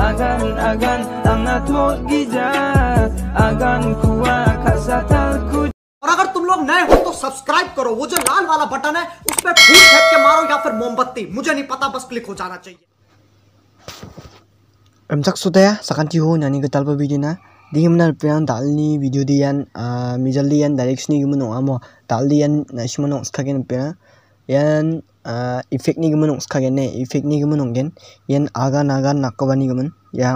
agan agan tangat gijat agan kuwa kasatal ku और अगर तुम लोग नए हो तो सब्सक्राइब करो वो जो लाल वाला बटन है उस पर फूल फेंक के मारो या फिर मोमबत्ती मुझे नहीं पता बस क्लिक हो जाना चाहिए एमसक सुतया सकांची हो नानी गताल पर वीडियो ना दी हमना प्यान नी वीडियो दियान मिजल दियान डायरेक्शन की मनो आमो दाल दियान नशमनो उसका के प्यान यान इफेक् गमन उसका इफेक् गमन उगेन एन आगान आगान नाकबानी गमन या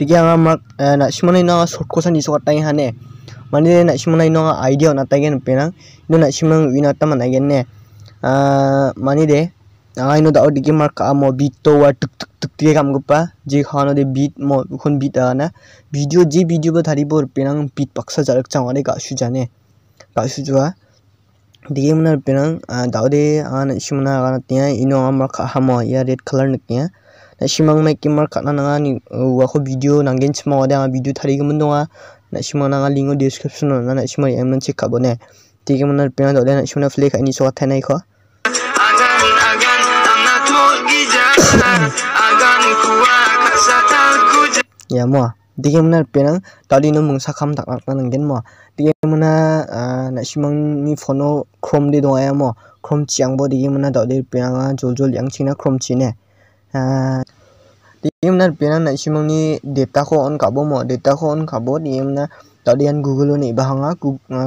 ठीक है हम नाशिमाना इन शर्ट कसा निशाई हाने मानी नाशिमाना इनका आईडिया नाटाइन पेना इन नाशिमान उनाटा मनागेन ने मानी दे আই নো দা ওডি কি মার্ক আমো বিটো ওয়া টুক টুক টুক টিয়ে কাম গপা জি খানো দে বিট মো কোন বিট আ না ভিডিও জি ভিডিও বা ধারি বোর পেনাং বিট পক্সা জারক চা মানে গাসু জানে গাসু জুয়া দিগে মুনার পেনাং দাও দে আন শিমনা আ না তিয়া ইনো আমার খা হামো ইয়া রেড কালার নকিয়া না শিমাং মে কি মার্ক না না নি ওয়া খো ভিডিও নাঙ্গেন চমা দে আ ভিডিও ধারি গমন দোয়া না শিমনা গা লিংক ডেসক্রিপশন না না শিমাই এমন চেক কাবনে দিগে মুনার পেনাং দাও দে না শিমনা ফ্লেক আইনি সোয়া থানাই খা ya mua dige mna penang tali no mung sakham dak nak nang gen mua dige mna na simang ni phono khrom de do ya mua khrom chiang bo dige mna da de penang jol jol yang china khrom chine dige mna penang na simang ni data ko on kabo mua data ko on kabo dige mna tali an google ni bahanga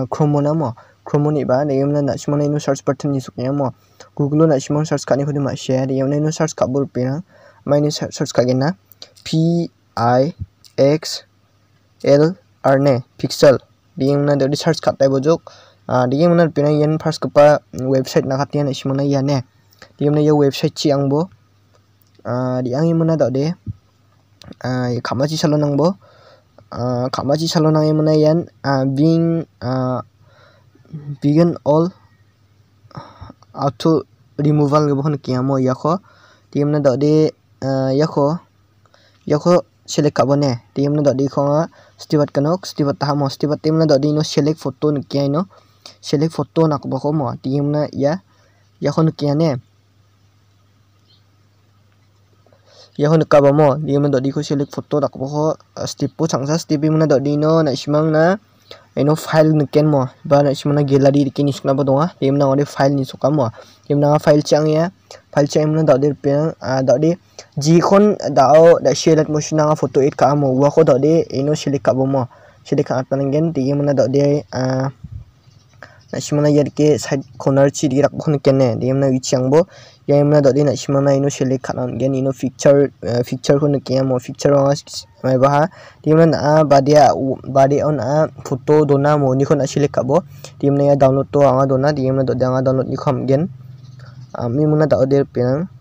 khrom na mua kumuniba, neyemna na shimona ino search button isukanya mo, google na shimona search kani kudu ma share, neyemna ino search kabul pina, ha. ma ino search kage na, p i x l r ne, pixel, neyemna dodi search kata bojok, ha, neyemna pina yen pas kapa website na katiya na shimona iya ne, eh. neyemna yo website chi ang bo, neyang ha, yemna dodi, ya, kama chi salonang bo, kama chi salonang yemna yen, bing, বিগেন অল আথু removal গেবখন কিয়াম ইয়াখ টিমনে দদি ইয়াখ ইয়াখ সিলেক্ট কাবনে টিমনে দদি খ স্টিভাত কানক স্টিভাত তাহা ম স্টিভাত টিমনে দদি ইনো সিলেক্ট ফটো কিয়াই ন সিলেক্ট ফটো না কবখ ম টিমনে ইয়া ইয়াখন কিয়ানে ইয়াখন কাবম টিমনে দদি খ সিলেক্ট ফটো না কবখ স্টিপ পো চাংসা স্টিপ ইমনে দদি ইনো নাইসমাং না eno file ni ken mo ba na simana gallery ki ni sukna ba dong a emna ore file ni sukam mo emna file chang ya ah. file chang emna da der pen da de ji khon da o da shelat mo shina nga photo it ka mo wa ko da de eno shelik ka bo mo shelik ka tan gen ti emna da de a uh, shimona yerke side corner chi di rak khon kene dem na wichang bo yem na dodi na shimona ino shele khanan gen ino picture picture khon ke mo picture wa mai ba ha dem na a badia badia on a photo dona mo ni khon ashile kabo dem na ya download to anga dona dem na dodi anga download ni khom gen ami muna da oder penang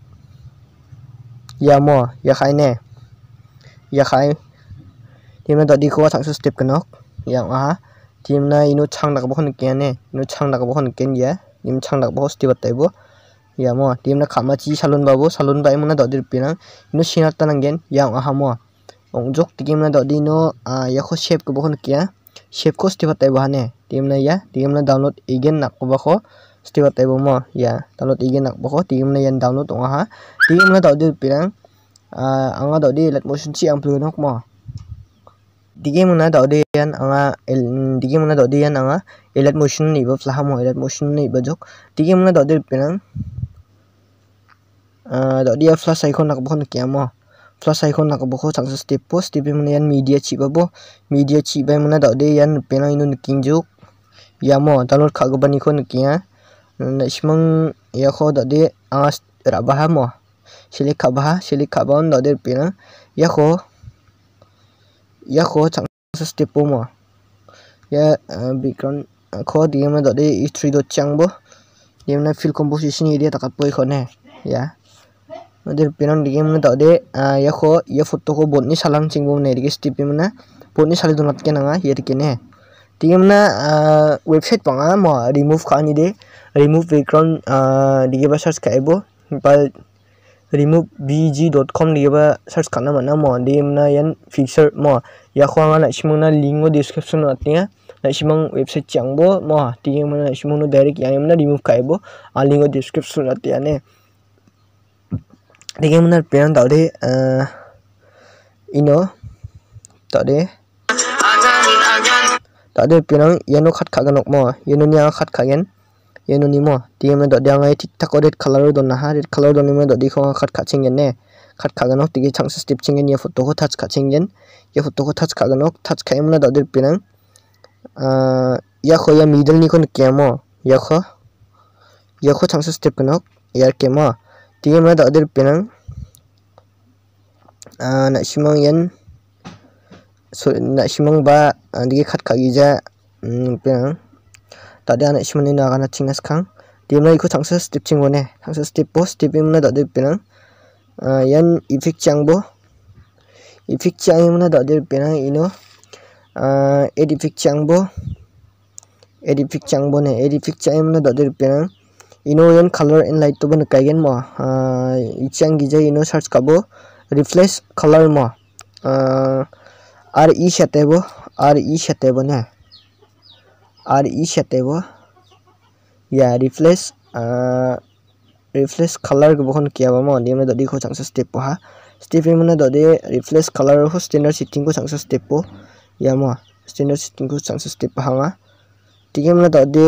ya mo ya khai ne ya khai dem na dodi ko thak step kanok yang aha tim na inu chang dak bohon ken ne inu chang dak bohon ken ya nim chang dak bo hosti batai bo ya mo tim na khama chi salun babu salun bai mona da dir pina inu sinar tanang gen ya ha mo ong jok tim na da dino a ya kho shape ko bohon kya shape ko hosti batai ba ha ne tim na ya tim na download again nak ko ba kho hosti batai bo mo ya download again nak ba kho tim na yan download ong ha tim na da dir pina a anga da di let motion chi ang plu nok mo dige muna daw de yan anga el dige muna daw de yan anga elat motion ni ba flaha mo elat motion ni ba jok dige muna daw de pinang ah daw dia flash icon nak bukan kya mo flash icon nak bukan sang sa step post tv muna yan media chi ba bo media chi ba muna daw de yan pinang inu king jok ya mo download kha gobani kon kya na shimang ya kho daw de anga rabaha mo silik khabaha silik khabon daw de pinang ya kho 也可查 access 直播嘛，也呃，比如讲，可点么到底一吹到江不？点么 feel composition 伊滴大概不会可呢？呀，么点比如讲点么到底啊？也可也 photo 可本尼查啷进步呢？滴个 step 么呢？本尼查哩都拿个哪个？伊滴个呢？点么呢？呃，website 帮啊么 remove 卡尼滴，remove background 啊，滴个把 search 开不？把 removebg.com ni apa search kena mana mo di mana yang fixer mo ya kau mana sih mana linko description nanti ya nak sih mung website cang bo mo tiga mana sih mung direct yang mana remove kai bo al ah, linko description nanti ya ne tiga mana pernah tahu deh ino eh, tahu deh tahu deh pernah yang nak cut kagak nak mo yang nak cut kagak ye nonimo tiyeme dodi anga tik tak red color donna ha red color donime dodi k h o n g khat khachingen ne khat khagano tigi c h a n g s step chingen ye photo ko touch khachingen ye photo ko touch khagano touch khaimna dodir pinang a yakho ya middle ni kon kemo yakho yakho changsa step n o yar kemo tiyeme dodir pinang a n a s h i m o n g yen so n a s h i m o n g ba digi khat khagija pinang 다대하는 시문이 나가나 팅나스캉 디문의 그 장세 스팁 칭원에 장세 스팁보 스팁 이문에 다들 비는 어, 연 이픽 장보 이픽 장이문에 다들 비는 이노 에디픽 장보 에디픽 장보네 에디픽 장이문에 다들 비는 이노 연 컬러 앤 라이트 보는 까이겐 뭐 이장 기자 이노 서치 가보 리플레스 컬러 뭐 아르 어, 이 샷에보 아르 이 샷에보네 আর ই সাথে ব ইয়া রিফ্লেস রিফ্লেস কালার বহন কিয়া বা মন দিয়ে দদি খোঁচাং স্টেপ পোহা স্টেপ মানে দদি রিফ্লেস কালার হো স্টেন্ডার সিটিং কো চাংস স্টেপ পো ইয়া মা স্টেন্ডার সিটিং কো চাংস স্টেপ পাহা ঠিক মানে দদি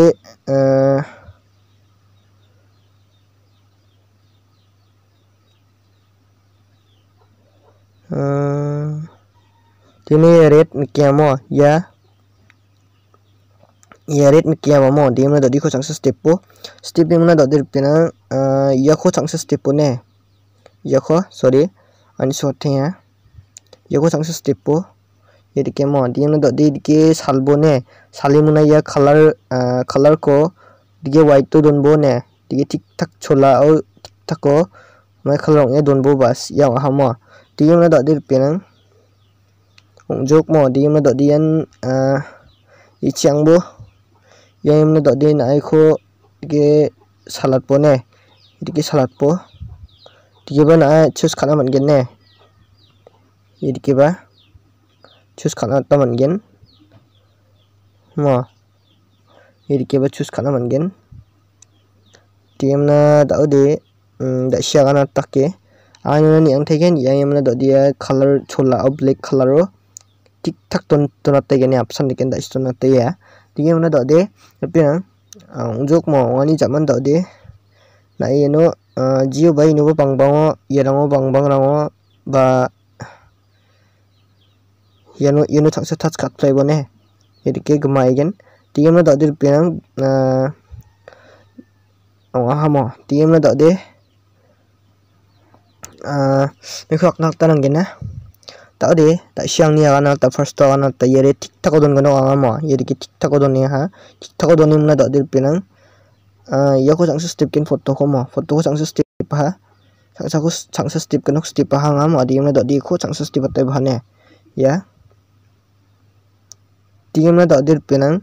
তিনি রেট কিয়া মা ইয়া एयरेट में किया m ा di डी म े d दधी को चंगसे स ् s े प ो स्टेप ड i में दधी d ु प न ा यखो चंगसे स ् ट े प a ने यखो सॉरी अनि सोथे यहाँ यखो चंगसे स्टेपो य a दिखे मो डी में दधी दिखे स ा ल d i ने स e ल ी मुना यह क ल i कलर a ो दिखे व्हाइट तो दोनबो ने दिखे ठीक ठाक छोला और ठीक ठाक को मैं कलर ये दोनबो ब i या हम डी में द ध o रुपना ongjuk mo di ma do dian uh, ichang bo yang mana tak dia nak aku ke salad pun eh jadi ke salad pun dia pun nak choose kat nama gen eh jadi ke apa choose kat nama gen ma jadi ke apa choose kat nama gen dia mana tak ada tak share kan tak ke Ayo ni yang tegen yang mana dok dia color chola oblique color tik tak ton ton tegen ni apa sendiri kan dah istana tegen ya tiếng nó đỡ đế lập tức à ông giúp mò, anh đi chậm ăn đỡ đế này nó jiu bay nó bằng bằng giờ nó bằng bằng nó và giờ nó giờ nó thắc thắc thắc play bọn này giờ cái cái máy gen tiếng nó đỡ đế lập tức à ông ha mỏ tiếng nó đỡ đế à mình khóc nó ta đang gen á ah. tak ada tak siang ni kan tak first tak kan ya, tak yeri tik tak odon kan orang ama yeri ya, ke tik tak odon ni ha tik tak odon ni mana tak dir pinang ha. ah ya ko sang step kin foto ko ma foto ko sang step ha sang sa ko sang step kan step ha ha ma di mana tak di ko sang step tai ba ne ya di mana tak dir pinang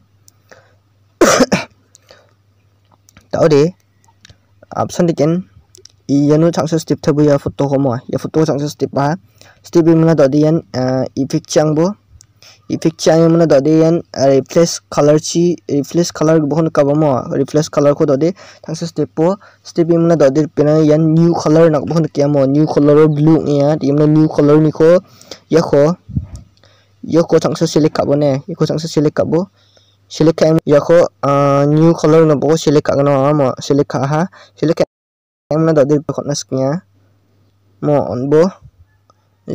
tak ada option dikin iya nu sang step tabu ya foto ko ma ya foto sang step ha Stupid mana dot dian efek cang bo efek cang mana dot dian replace color chi replace color bohon kabamo replace color ko dot di tang sa step bo stupid mana dot di pina yan new color nak bohon kiamo new color blue niya di mana new color ni ko ya ko ya ko tang sa select kabo ne ya ko tang sa select kabo select kaya ya ko new color na bo select kaga na mo select kaha select kaya mana dot di pa ko nas kiya mo on bo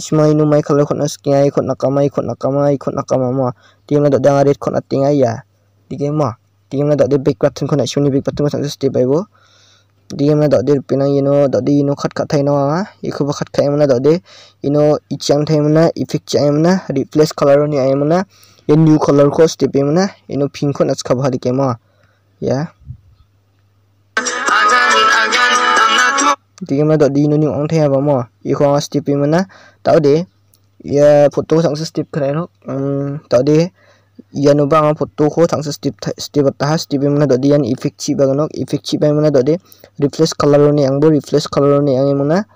si mga inumay kala ko na sakin ay ko na kamay ko na kamay ko na kamama tingin na dadang arit ko na tingay ya di game ma tingin na dadi big button ko na siyong ni big button ko sa stay by bo di game na dadi pinang ino dadi ino kat kat tayo na nga iko ba kat kayo na dadi ino ichang tayo mo na effect siya mo na replace color ni ayo mo na yung new color ko stay by mo na ino pink ko na skabha di game ma ya di game na dadi ino niyong ang tayo ba mo iko ang stay by mo na tak boleh ia foto sang sistem kena lo um hmm, tak boleh ia no bang foto ho sang sistem sistem tah sistem mana tak dian efek chip bang lo efek chip bang mana tak boleh refresh color ni yang bo refresh color ni yang mana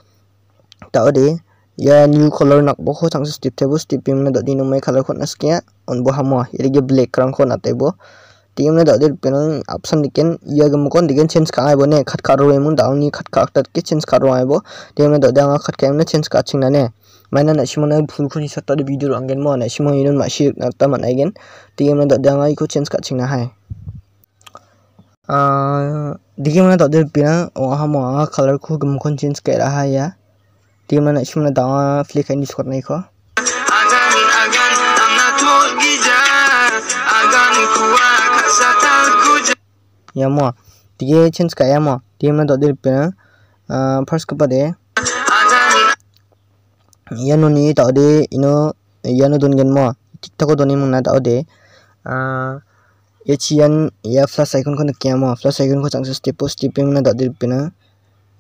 tak boleh ia new color nak bo ho sang sistem tebo sistem mana tak dian mai color kon askia on bo hamwa ah. ia ge black rang kon atai bo tim ne dadir pinan option diken ya gam kon diken change ka bo ne khat karo emun dauni khat ka tat ke change karo ay bo tim ne dadanga khat ka ne change ka ching na ne mana nak simon ai phul khuni satta de video angen mo nak simon yinon ma shi na ta man ai gen ti em da dang ai ko change ka ching na hai a di gen na da de pina wa ha mo a color ko gum kon change ka ra ha ya ti em na simon da flick ai nis kor nai ko ya mo ti ge change ka ya mo ti em na da de pina a ah. first ka ah, pa de iano ni ta ode ino iano don gen mo tiktok doni mung na ta ode uh, ah, hian e ya flash icon ko nakya mo flash icon ko chang sa step post tip na da dir pina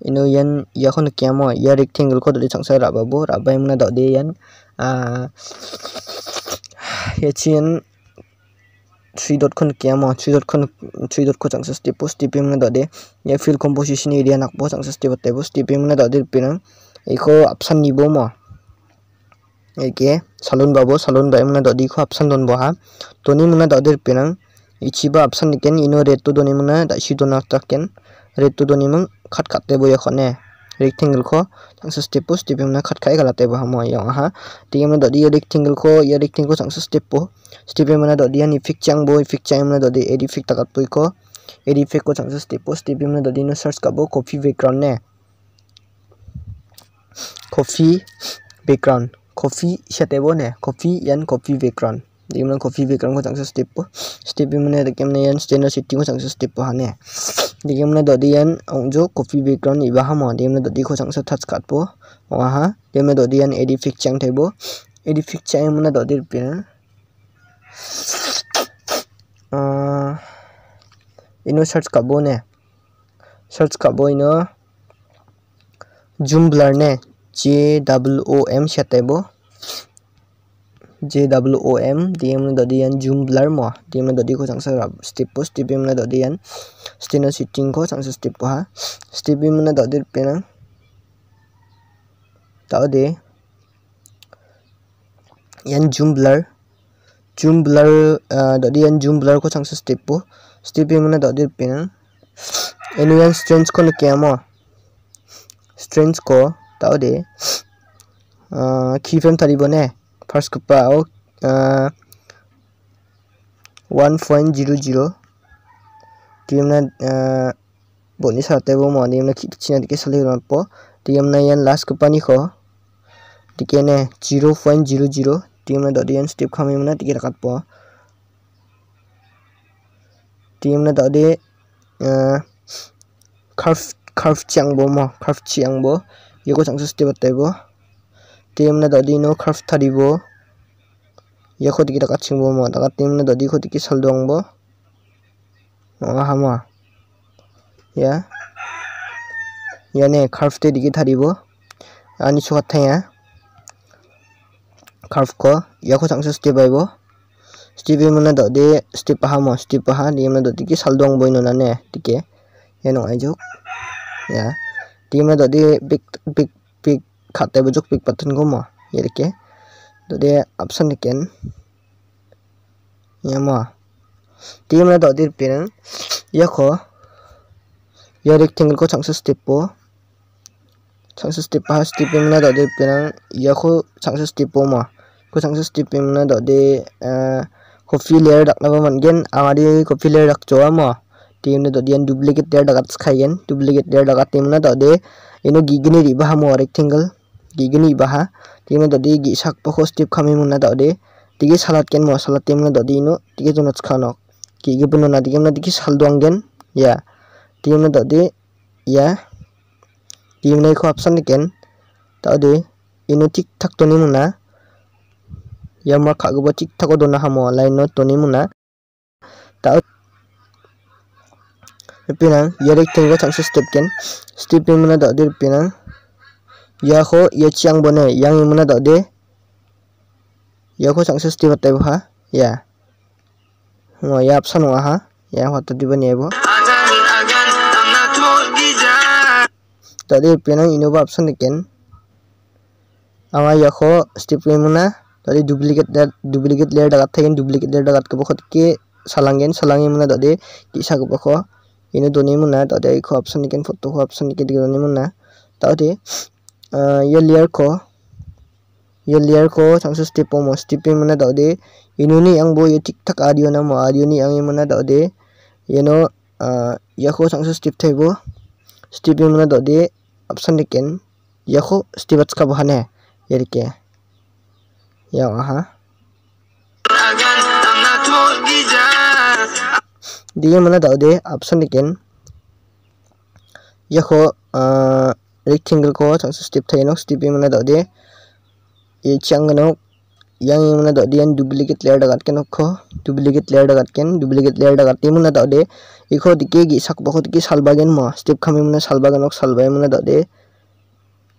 ino yan ya ko nakya mo ya rectangle ko dali chang sa raba bo raba mung na da ode yan hian ah, e three dot kon kya ma three dot kon three dot ko chang sa step post tip na da de ya fill composition area nak po chang sa step post tip na da dir pina iko option ni bo ma 1개 살론바보 살론바이문의 더디코 앞선 돈보하 돈이 문의 더딜비는 이치바 앞선 니겐 이노 레또 돈이 문의 다시 돈 앞다겐 레또 돈이 문 갓갓대 보여 거네 rectangle ko tangsa step po step yung na khat kai galate ba mo yang ha ti yung na dot rectangle ko ya rectangle ko tangsa step po step yung na dot dia ni fix chang bo fix chang na dot dia edit fix takat po ko edit fix ko tangsa step po step yung na dot dia search ka bo coffee background ne coffee background coffee सेटेबो ने coffee यान coffee background देखिए मैंने coffee background को चांगसे स्टेप को स्टेप मैंने देखिए मैंने यान स्टैंडर्ड सेटिंग को चांगसे स्टेप को हाने देखिए मैंने ददी यान जो कफि बेकग्राउंड इबा हम देखिए मैंने ददी को चांगसे टच काट पो वहां देखिए मैंने ददी यान एडी फिक्स चांग थेबो एडी फिक्स चांग मैंने ददी पे अ इनो सर्च काबो ने सर्च काबो इनो zoom blur J double O M shatebo J double O M DM dodian zoom blur mo DM dodi ko sangsa rab step post DP mana dodian stainless heating ko sangsa step ha step mana dodi pena ha. tau de yang zoom blur uh, zoom blur dodi yang zoom blur ko sangsa step po step mana dodi pena ha. ini yang strength ko nak kiamo strength ko tau de uh, key frame tadi bone eh? first ke pao oh, uh, 1.00 dia mana uh, bone sa te bo mo ni lah. mana kit china dikai sale ron po dia mana yang last ke pani ko dikai ne 0.00 dia eh? mana dot yang step kami mana dikai rakat po dia mana dot de uh, curve curve chang bo mo curve chang bo yoko sang sus tiba tebo tiem na dadi no kraf tadi bo yoko tiki takat sing bo ma takat tiem na dadi ko tiki sal doang bo ma hama ya ya ne kraf te tiki tadi bo ani ya suka tanya kraf ko yoko sang sus tiba bo Stipe mana dok de stipe paham mo stipe paham di mana dok tiki sal doang bo ino nane tiki ya no ajok ya yeah. Team है तो दी pick pick pick खाते बुजुक पिक पत्थन को मो ये देखिए तो दे ऑप्शन कैन ये मो टीम है तो दी पिन ये खो ये रेक्टेंगल को छंग से स्टेप पो छंग से स्टेप पा स्टेप में ना तो दी पिन ये खो छंग से स्टेप पो मो को छंग से स्टेप में ना तो दे कॉफी लेयर रखना मन गेन आंगड़ी कॉफी लेयर रख चो मो tiyene dodi an duplicate der dagat skhaien duplicate der dagat tiyene dodi eno gigni riba hamu rectangle gigni baha tiyene dodi gi sak pokho step khami mun na dodi tigi salat ken mo salat tiyene dodi eno tigi jona skhanok ki gi bunu na tigi na tigi sal duangen ya tiyene dodi ya tiyene ko option ken dodi eno tik tak toni mun na ya ma khagoba tik tak odona hamu line no toni mun na ta pinang ah. ya rectangle tak sus step kan step pin mana dok dir pinang ya ko ya chiang bone eh. yang mana dok de ya ko sang sus step tai ha ya ngo oh, ya option wa ha ya wa tu dibani ebo eh, tadi pinang ah. ini ba option kan ama ya ko step pin mana ah. tadi duplicate duplicate layer dagat thain kan? duplicate layer dagat ke bokot ke salangen kan? salangen mana dok de kisa ke bokot ini dua ni mana tadi aku option ni kan foto aku option ni kita kan, dua ni mana tadi ah, ya layer ko ya layer ko sangat stepo mo stepo mana tadi ini ni yang boleh ya tiktok audio nama audio ni yang mana tadi you know ah, ya ko sangat step tadi bo stepo mana tadi option ni kan ya ko stepat skapahan eh ya dek ya ya aha দিয়ে মানে দাওদে অপশন দেখেন ইয়াখো রেক্টেঙ্গেল কো চাচ্ছে স্টেপ থাকে নো স্টেপে মানে দাওদে এই চাঙ্গন ইয়াং মানে দাওদে ইয়ান ডুপ্লিকেট লেয়ার ডাকাত কেন খো ডুপ্লিকেট লেয়ার ডাকাত কেন ডুপ্লিকেট লেয়ার ডাকাত তিন মানে দাওদে ইখো দিকে গি সাক বহুত কি সালবাগেন ম স্টেপ খামি মানে সালবাগানক সালবাই মানে দাওদে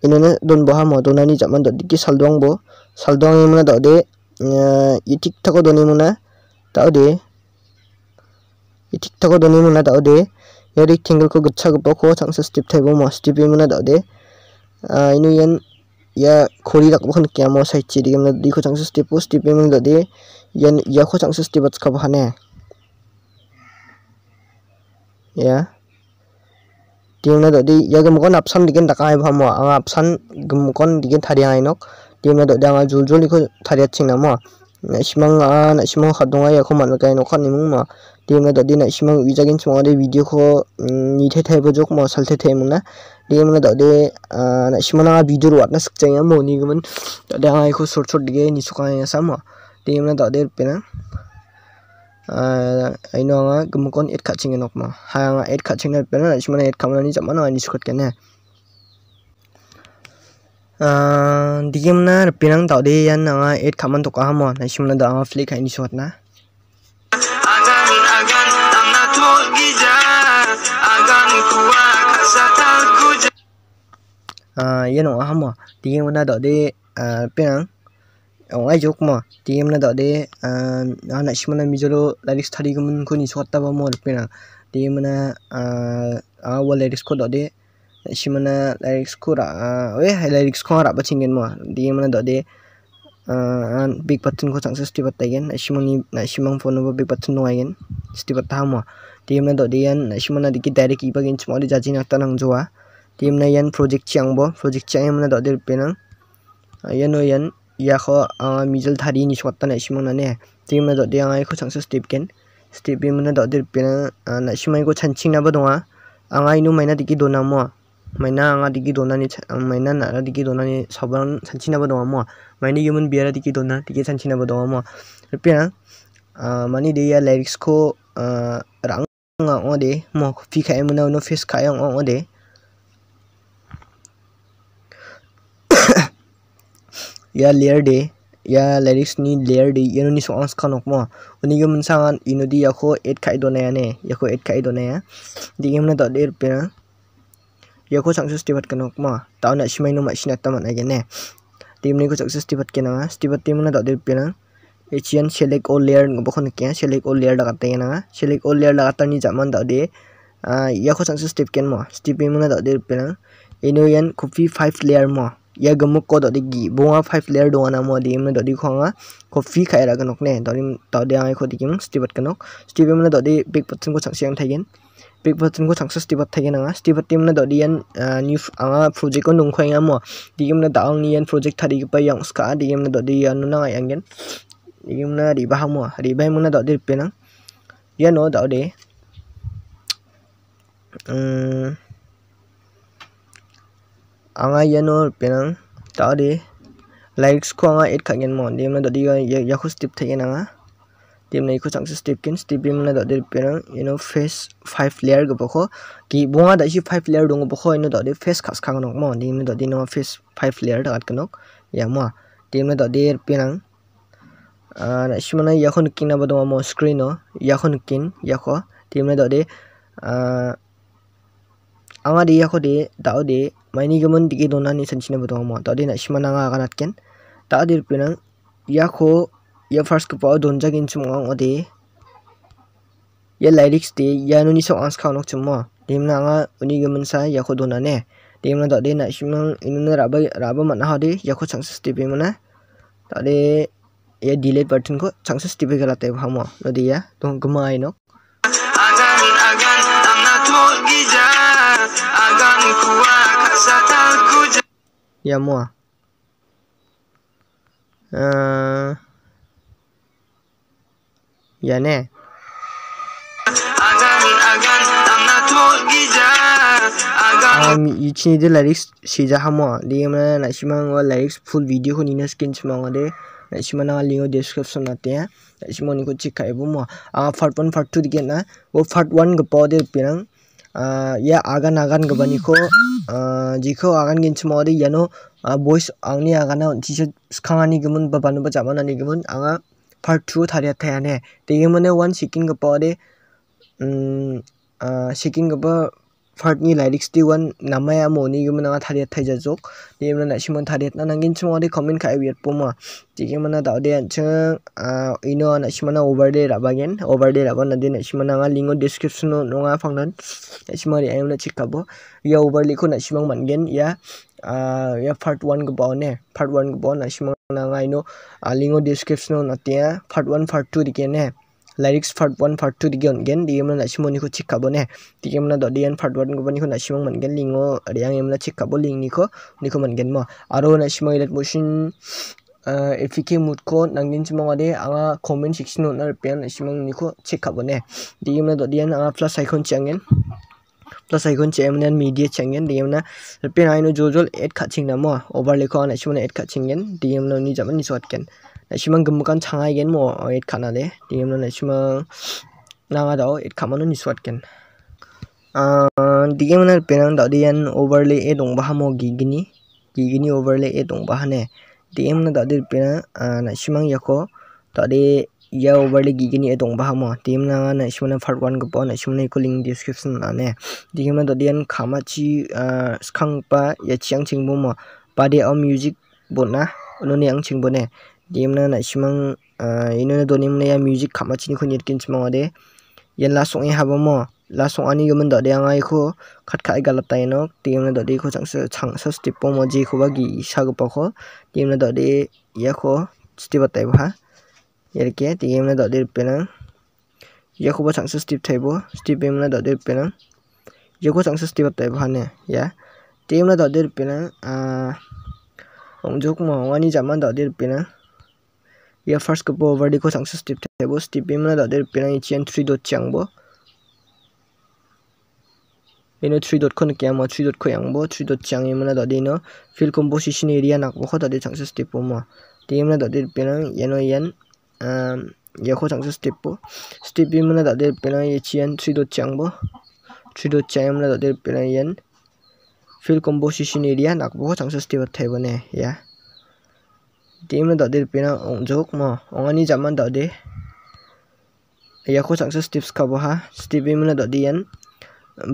ইনেনে দন বহা ম দনানি জামান দাদি কি সালদং ব সালদং মানে দাওদে ই ঠিকঠাক দনি মানে দাওদে itik thago doni mona dao de yari tengle ko gitchagipa ko changsa step thaibo ma step mona dao de inu yan ya khori dakbo khon kya mo sai chi de mona di ko changsa step step mona dao de yan ya ko changsa step at khaba hane ya tiamna do di ya gum kon apsan digen dakai bhamo anga apsan gum kon digen thari ai nok tiamna do danga jul jul ko thari aching namo simang a simang khadunga ya ko man kai nok khan nimung ma demla dot dena simang uijagin chunga de video ko ni the thai bojok mo sal the thai mungna demla dot de na simana video ro atna sikchanga mo ni gman dot de ai ko short short dige ni suka ya samo demla dot de pena ai no nga gmkon et kha chinga nok ma ha nga et kha nói pena na simana et khamna ni jamana ni sukat kana digimna pinang tawde yan nga et khaman to ka mo na simana da flick hai ni sukat na yên ổn không mà tiếng em đã đọc đi à bên anh ông ấy chụp mà tiếng em đã đọc đi à anh lại xem là video lại đi study của mình cũng như xuất tập vào một bên anh tiếng em là à à vừa lại đi school đọc đi xem là lại đi school à ơi hay lại đi school học bắt chuyện gì mà tiếng em là đọc đi à big button có chẳng sẽ study bắt tay gen xem là xem là phone của big button nói gen study bắt tham mà DM나 더디안 나시모나 디키 다이렉 이박인 치머리 자진 악단항 좋아 DM나 얀 프로젝트 치앙보 프로젝트 치앙이나 더딜 빼낭 얀오 얀 야호 아 미절 다리 니시 왔다 나시모나네 DM나 더디안 아이코 장수 스티브겐 스티브이나 더딜 빼낭 나시마이고 찬칭나버 동아 앙아이누 마이나 디키 도나모아 마이나 앙아 디기 도나니 마이나 나라 디기 도나니 서번 산치나버 동아모 마이니 유문 비아라 디기 도나 디기 산치나버 동아모 루피나 마니 데야 레릭스코 랑 nga ode mo kopi kha em no fish kha yang ode ya layer de ya lyrics ni layer de yano ni so ans khanok mo uni ge mun sangan ino di yakho et khai do ne ne yakho et khai do ne ya di gem na dot der pe yakho sangsu stibat kanok mo ta na shimai no ma shina ta ma na ge ne tim ni ko sangsu stibat ke na stibat tim na dot der pe na chian select all layer ng bokhon kya select all layer đặt lagate na select all layer đặt tên như lagata ni jaman da de ya kho sang step ken mo step mo na da de pena ino yan copy five layer mà, mo ya gamu ko da de gi bonga five layer do na đi de đặt da không khonga copy khai ra cái này, đặt đi, đặt đi anh ai kho đi kim step at ganok step mo mình da đi big button ko sang siang thagen big button có ko changsa step at thagen anga step at team đi dodi à new à project ko nungkhoi anga mo digim na daang ni yan project thari pa đi ska digim na dodi yan na nga anh yan nhưng nó đi ba không à đi ba muốn nó đợi đi bên đó giờ nó đợi đi anh ấy giờ nó bên đó đợi đi likes của anh ấy ít khác nhau mòn đi mà đợi đi cái giờ giờ khu step thấy anh á tìm này khu chẳng sẽ step kiến tiếp bên nó đợi đi bên đó you know face five layer cái bọc kì bông đã chỉ five layer đúng cái bọc nó đợi đi face khác khác nó mòn đi nó đợi đi nó face five layer đặt cái nó giờ mà tìm này đợi đi bên đó Ah, nak simana yakhon kin na bodo mo screen no yakhon kin yakho timne dode a anga de ah, yakho de dao de maini gamon dige donani sanchina bodo mo dode na simana nga ganat ken ta dir pinang yakho ya first ko pao donja gin chumang ode ya lyrics de ya noni so ans khanok chumma timna nga uni gamon sa yakho donane timna dode na simang inuna rabai rabo manha de yakho chang sti bimana dode ये delete button को चांसेस टिपे के लाते हम नदी तो गमाए नो या मुआ सीजा हम दिए मैं नाइम लाइक फुल भिडियो को निना स्क्रीन छिमा दे इसमें लिंक डिस्क्रिप्शन आते हैं इसमें को चिक खाए मो वन पार्ट टू दिखे ना वो पार्ट वन गपो दे पेरंग आगान आगान गबानी को जिखो आगान गिनस यानो बॉयस आंगनी आगाना चीज खानी गमन बबानो बचामानी गमन आंगा टू थारिया थायाने ते मने वन सिकिन गपो दे partni lyrics di wan nama ya mo ni yu mana ngat hariat thai jazok ni yu mana nak simon hariat na nangin cuma di komen kai biar puma di yu mana tau dia ceng ah ino nak simon over day rabagen over day rabon nanti nak simon nga linko description no nga fangnan nak simon di ayam nak cik kabo ya over day ko nak simon mangen ya ah ya part one ke bawah ne part one ke bawah nak simon nga ino ah, linko description no nanti ya part one part two di kene ah lyrics part 1 part 2 digion gen di emna na simoni h ko chikabo ne di emna do dian part 1 ko bani ko nasimong h man gen lingo riang emna chikabo ling ni ko ni ko man gen mo aro nasimong h ilat motion uh, FK 묻고 남긴 지망 g 데 아가 코멘 식신 a 날 빼는 시망 니코 체크하고네 디엠나 도디엔 아가 플러스 아이콘 짱엔 플러스 아이콘 짱엔 미디어 짱엔 디엠나 빼는 아이노 조절 앱 카칭 나모 i 버레 n a 시망 앱 카칭엔 디 ni s 자 a t 소 e n naishimang gimikan changa igen mo et khana le digemna naishimang nanga dao et khamano ni swatken digemna penang dao dian overlay e dong baha mo gigini gigini overlay e dong baha ne digemna dao dir pena naishimang yako dao de ya overlay gigini e dong baha mo digemna nga naishimana part 1 gpo naishimana ko link description na ne digemna dao dian khama chi skang pa ya chiang chingbo mo pade o music bona โนนี่ยังชิงบนเนี่ย dimna na simang h h e s inuna t a donim na ya music k a m a chini ko nirkin simang ade yan la song e habamo la song ani yomen do de angai ko k a t k a i g a l a tai no d i m n a do de ko changsa changsa s t i p po mo ji ko ba gi sa go pa ko d i m n a do de ya ko step tai ba yer ke d i m n a do de p i n a n g ya ko ba changsa step t a i bo step i m n a do de p i n a n g ya ko changsa step tai ba ne ya d i m n a do de p i n a n g a t i ongjok o mo wani jaman do de p i n a n g ia first ko over diko sangsa step thebo step imna da der penai chen 3 dot changbo ino 3 dot kon kya ma 3 dot ko yangbo 3 dot chang imna da dino fill composition area nak bo khoda de sangsa step ma de imna da der penai yeno yen um ya kho sangsa step bo step imna da der penai chen 3 dot changbo 3 dot chang imna da der penai yen fill composition area nak bo sangsa step thebo ne ya yeah. team na dadir pina ong jok mo ong ani jaman dadi ayako sakses tips ka bo ha step mo na dadi yan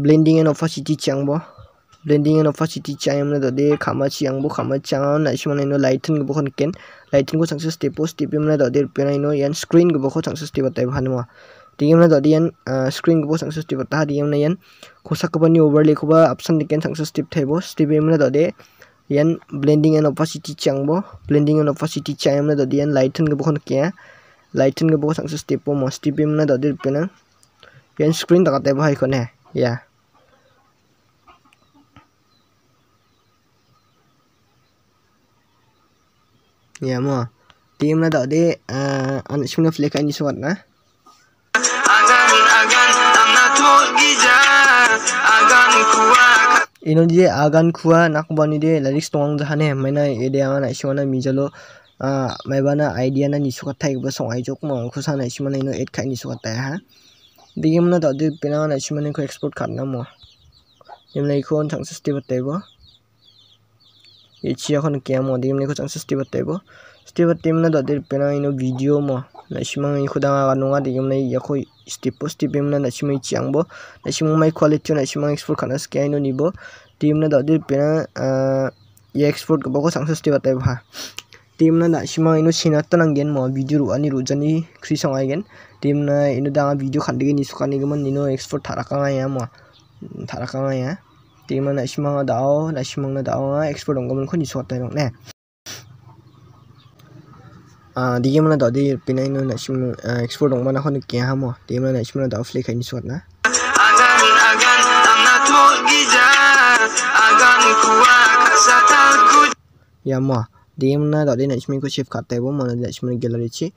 blending and opacity chang bo blending and opacity chang mo na dadi kama chang bo kama chang na isi mo na ino lighten ko bukhan ken lighten ko sakses step po step mo na dadi pina ino yan screen ko bukho sakses tip atay bahan mo dm na dadi yan screen ko sakses tip atay dm na yan kusak ko ba ni overlay ko ba absent diken sakses tip tay bo step mo na dadi yan blending and opacity chang changbo blending and opacity chang changmna da yan lighten gbo khon kya lighten gbo sang step po mo step imna da dir pena yan screen da kate bhai khone ya ya mo timna da de eh, an shuna flekan ni swat na এনে আগান খুয়া নাক বানি দে লাইরিক্স টং জাহানে হেমাইনা এদে আমার আইসিমানা মিজালো মাইবানা আইডিয়া না নিশোকাত থাকি সঙ্গ আইজক মসান আইসিমানা ইন এড খাই নিশোকাত তাই হ্যাঁ দেখি মানে দাদু পেলাম আইসিমানে এক্সপোর্ট খাটনা মেমনা এখন চান্সেস দিব তাইব এখন কেয়া মেমনা এখন চান্সেস দিব তাইব স্টিভ তেমনা দাদের পেলাম ইন ভিডিও মা nasimang ikudang akan nunga di gimana iya ko stipo stipo mana nasimang iciang bo nasimang mai quality nasimang export karena sekian ini bo di mana dah dia pernah ya export ke bawah sangat stipo tapi ha di mana nasimang ini china tenang gen mau video ruan ini rujan ini krisong aigen di mana ini dah video kan dia ni suka ni gimana ini export tarakang aya mau tarakang aya di mana nasimang ada aw nasimang ada aw export orang gomong kau ni suka tapi ne À, đi digi mana dodi pinai no nashim export ong mana khon kya hamo digi mana nashim na dofli khain suat na agan agan amna to gija agan kuwa kasatal ku yamo digi mana dodi nashim ko shift khatte bo mana nashim gallery chi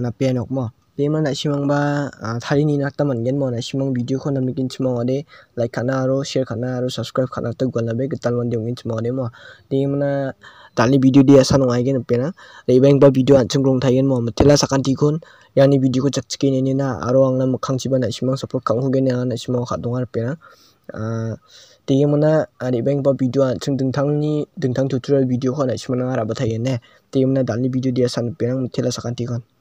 na pen ok mo digi mana mang ba à, thari ni nakta mangen mo nashim video ko nam kin chimo ode like khana aro share khana aro subscribe khana to golna be gital man de ungin chimo ode mo digi mana tani video dia sa nungai gen pena l e b e n g ba video an chung rong thayen mo matela sakan ti khun yani video ko chak chikin ni na aro ang na mukhang chiba na simang h support kang hugen na na simang h khat a n i i mo gen na beng le a ba v dongar e a c n dung t n ni dung tang g t t u a l v i d e o ko n a shimong na 되게 뭐나 아리뱅바 e n 오 안층 i 탕 e 등탕 투트럴 비디오 i video dia s a n 게 pena m 디 tela sakan ti k 띠 n